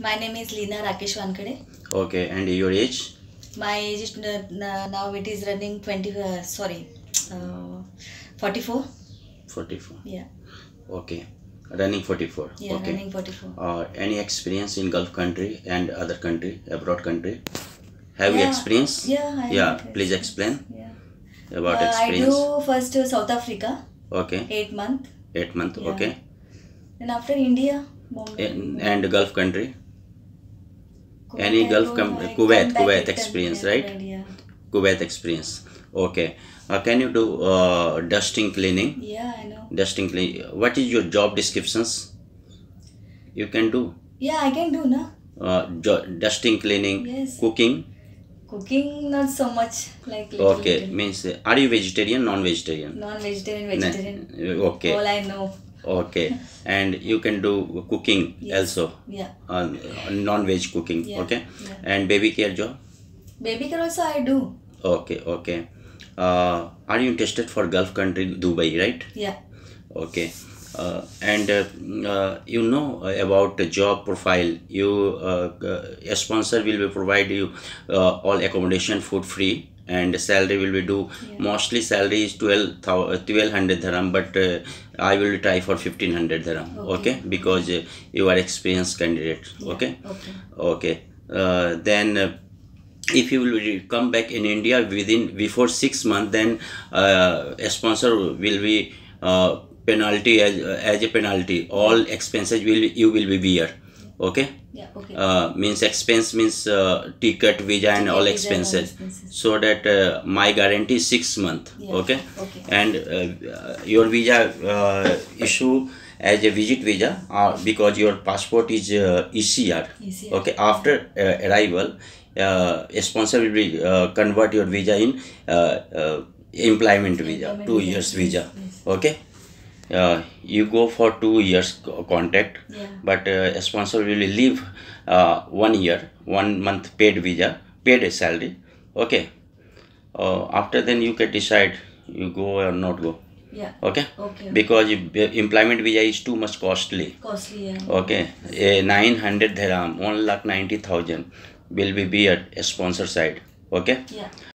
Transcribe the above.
My name is Lina Rakesh Vankade. Okay, and your age? My age is now it is running 20, uh, sorry, uh, 44. 44. Yeah. Okay. Running 44. Yeah, okay. running 44. Uh, any experience in Gulf country and other country, abroad country? Have yeah. you experience? Yeah. I yeah. Please explain. Yeah. About uh, experience. I do first South Africa. Okay. Eight month. Eight month. Okay. And after India. And, and Gulf country any Gulf com- oh Kuwait Kuwait experience right? Yeah. Kuwait experience. Okay. Uh, can you do uh, dusting cleaning? Yeah, I know. Dusting cleaning. What is your job descriptions? You can do. Yeah, I can do no. Uh, dusting cleaning. Yes. Cooking. Cooking not so much like. okay, little. means uh, are you vegetarian, non-vegetarian? Non-vegetarian, vegetarian. okay. All I know okay and you can do cooking yes. also yeah uh, non-veg cooking yeah. okay yeah. and baby care job baby care also i do okay okay uh, are you interested for gulf country dubai right yeah okay uh, and uh, uh you know about the job profile you a uh, uh, sponsor will provide you all accommodation food free and salary will be due yeah. mostly salary is 12 1200 uh, dirham but uh, i will try for 1500 dirham okay, okay? because uh, you are experienced candidate yeah. okay okay, okay. Uh, then uh, if you will come back in india within before 6 months then uh, a sponsor will be penalty as, as a penalty all expenses will you will be bear okay yeah okay uh, means expense means uh, ticket visa and all expenses, expenses, so that uh, my guarantee 6 month yeah. okay okay and uh, your visa uh, issue as a visit visa uh, because your passport is ECR, ECR okay after arrival a sponsor will be, convert your visa in employment visa employment two years visa yes. okay uh, you go for two years contract yeah. but a uh, sponsor will leave uh, one year one month paid visa paid salary okay uh, after then you can decide you go or not go yeah. Okay? okay because employment visa is too much costly costly yeah. okay a 900 dirham 1 lakh 90000 will be, be at a sponsor side okay yeah